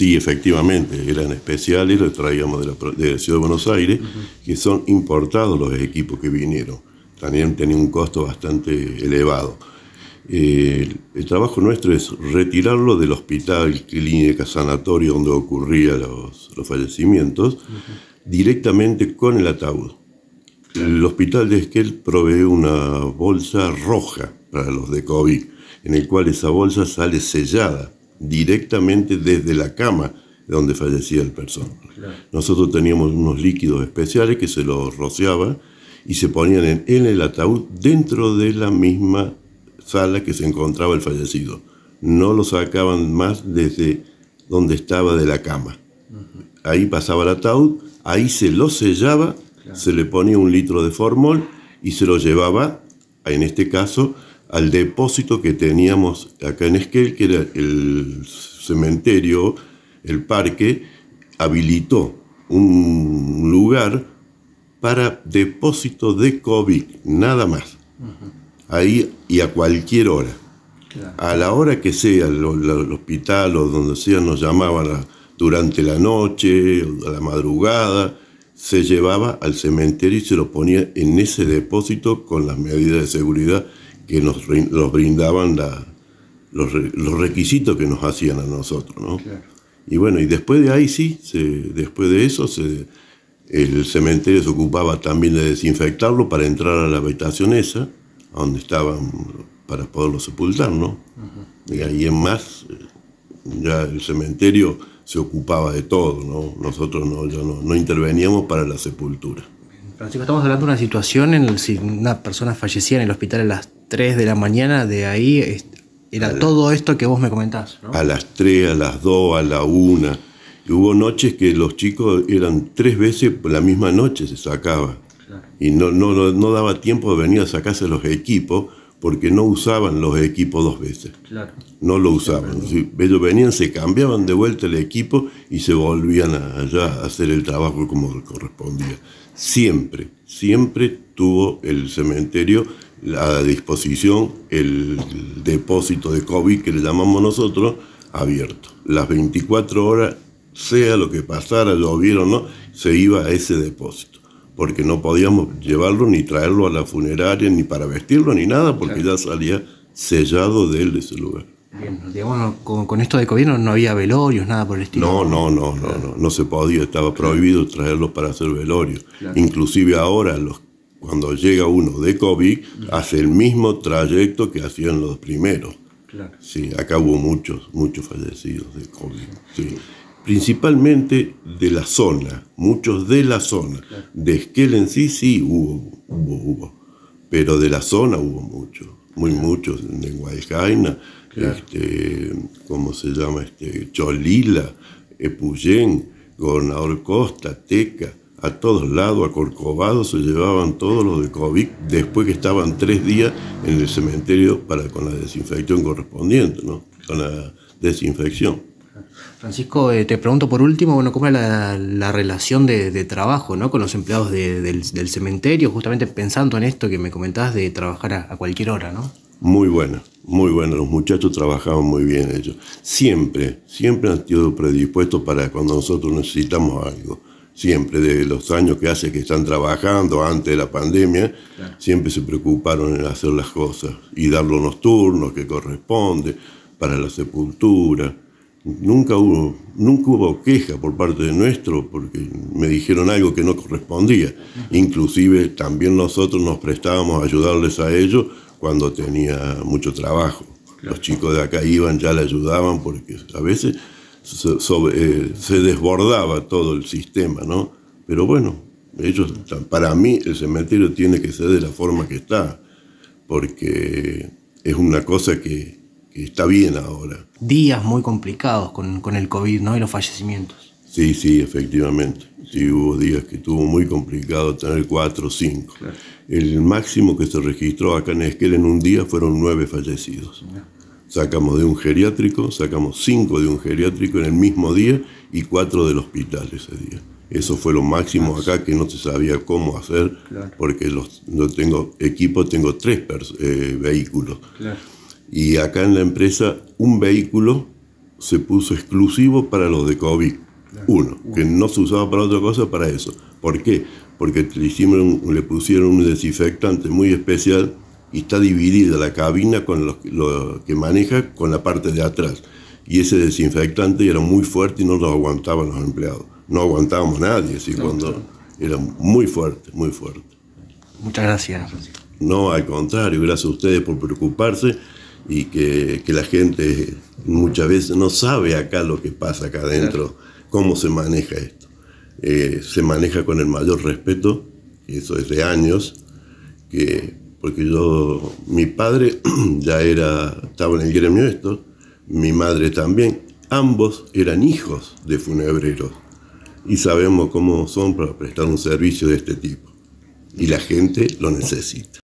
Sí, efectivamente, eran especiales, los traíamos de la, Ciudad de Buenos Aires, que son importados los equipos que vinieron. También tenían un costo bastante elevado. Eh, el trabajo nuestro es retirarlo del hospital, clínica, sanatorio donde ocurrían los, fallecimientos, directamente con el ataúd. El hospital de Esquel provee una bolsa roja para los de COVID, en el cual esa bolsa sale sellada directamente desde la cama donde fallecía el persona. Nosotros teníamos unos líquidos especiales que se los rociaba y se ponían en, el ataúd dentro de la misma sala que se encontraba el fallecido. No lo sacaban más desde donde estaba de la cama. Ahí pasaba el ataúd, ahí se lo sellaba, se le ponía un litro de formol y se lo llevaba, en este caso, al depósito que teníamos acá en Esquel, que era el cementerio, el parque, habilitó un lugar para depósito de COVID, nada más. Ahí y a cualquier hora. A la hora que sea, el hospital o donde sea, nos llamaban durante la noche, a la madrugada, se llevaba al cementerio y se lo ponía en ese depósito con las medidas de seguridad que nos, nos brindaban los, requisitos que nos hacían a nosotros. ¿no? Y bueno, y después de ahí sí, después de eso el cementerio se ocupaba también de desinfectarlo para entrar a la habitación esa, donde estaban para poderlo sepultar, ¿no? Y ahí en más, ya el cementerio se ocupaba de todo, ¿no? Nosotros no, ya no, interveníamos para la sepultura. Francisco, estamos hablando de una situación en la si una persona fallecía en el hospital en las 3 de la mañana, de ahí era todo esto que vos me comentás. A las 3, a las 2, a la 1. Y hubo noches que los chicos eran tres veces por la misma noche se sacaba. Y no, no, no, no, daba tiempo de venir a sacarse los equipos porque no usaban los equipos dos veces. Claro. No lo usaban. Ellos venían, se cambiaban de vuelta el equipo y se volvían allá a hacer el trabajo como correspondía. Siempre, siempre tuvo el cementerio a disposición el, depósito de COVID, que le llamamos nosotros, abierto. Las 24 horas, sea lo que pasara, lo vieron o no, se iba a ese depósito porque no podíamos llevarlo ni traerlo a la funeraria, ni para vestirlo, ni nada, porque ya salía sellado de él de ese lugar. Bien, digamos, con, esto de COVID no había velorios, nada por el estilo. No, no, no, no, no, no, se podía, estaba prohibido traerlo para hacer velorios. Inclusive ahora, los, cuando llega uno de COVID, hace el mismo trayecto que hacían los primeros. Claro. Sí, acá hubo muchos, muchos fallecidos de COVID. Sí principalmente de la zona, muchos de la zona. De Esquel en sí, sí hubo, hubo, hubo, pero de la zona hubo muchos, muy muchos, de guayjaina este, ¿cómo se llama? Este, Cholila, Epuyén, Gobernador Costa, Teca, a todos lados, a Corcovado se llevaban todos los de COVID después que estaban tres días en el cementerio para, con la desinfección correspondiente, ¿no? Con la desinfección. Francisco, eh, te pregunto por último, bueno, ¿cómo era la, relación de, trabajo ¿no? con los empleados del, cementerio? Justamente pensando en esto que me comentabas de trabajar a, cualquier hora, ¿no? Muy buena, muy bueno, Los muchachos trabajaban muy bien ellos. Siempre, siempre han sido predispuestos para cuando nosotros necesitamos algo. Siempre, de los años que hace que están trabajando, antes de la pandemia, siempre se preocuparon en hacer las cosas y dar los turnos que corresponde para la sepultura. Nunca hubo, nunca hubo queja por parte de nuestro porque me dijeron algo que no correspondía. Inclusive también nosotros nos prestábamos a ayudarles a ellos cuando tenía mucho trabajo. Los chicos de acá iban, ya le ayudaban porque a veces eh, se, desbordaba todo el sistema, ¿no? Pero bueno, para mí el cementerio tiene que ser de la forma que está porque es una cosa que que está bien ahora. Días muy complicados con, el COVID, ¿no? Y los fallecimientos. Sí, sí, efectivamente. Sí, hubo días que estuvo muy complicado tener cuatro o cinco. El máximo que se registró acá en Esquel en un día fueron nueve fallecidos. Sacamos de un geriátrico, sacamos cinco de un geriátrico en el mismo día y cuatro del hospital ese día. Eso fue lo máximo acá que no se sabía cómo hacer, porque los, no tengo equipo, tengo tres eh, vehículos. Claro. Y acá en la empresa un vehículo se puso exclusivo para los de COVID. Uno, que no se usaba para otra cosa, para eso. ¿Por qué? Porque le, le pusieron un desinfectante muy especial y está dividida la cabina con lo, que maneja con la parte de atrás. Y ese desinfectante era muy fuerte y no lo aguantaban los empleados. No aguantábamos nadie, así cuando era muy fuerte, muy fuerte. Muchas gracias. No, al contrario, gracias a ustedes por preocuparse y que, la gente muchas veces no sabe acá lo que pasa acá adentro, cómo se maneja esto. Eh, se maneja con el mayor respeto, eso es de años, que, porque yo, mi padre ya era, estaba en el gremio esto, mi madre también, ambos eran hijos de funebreros y sabemos cómo son para prestar un servicio de este tipo y la gente lo necesita.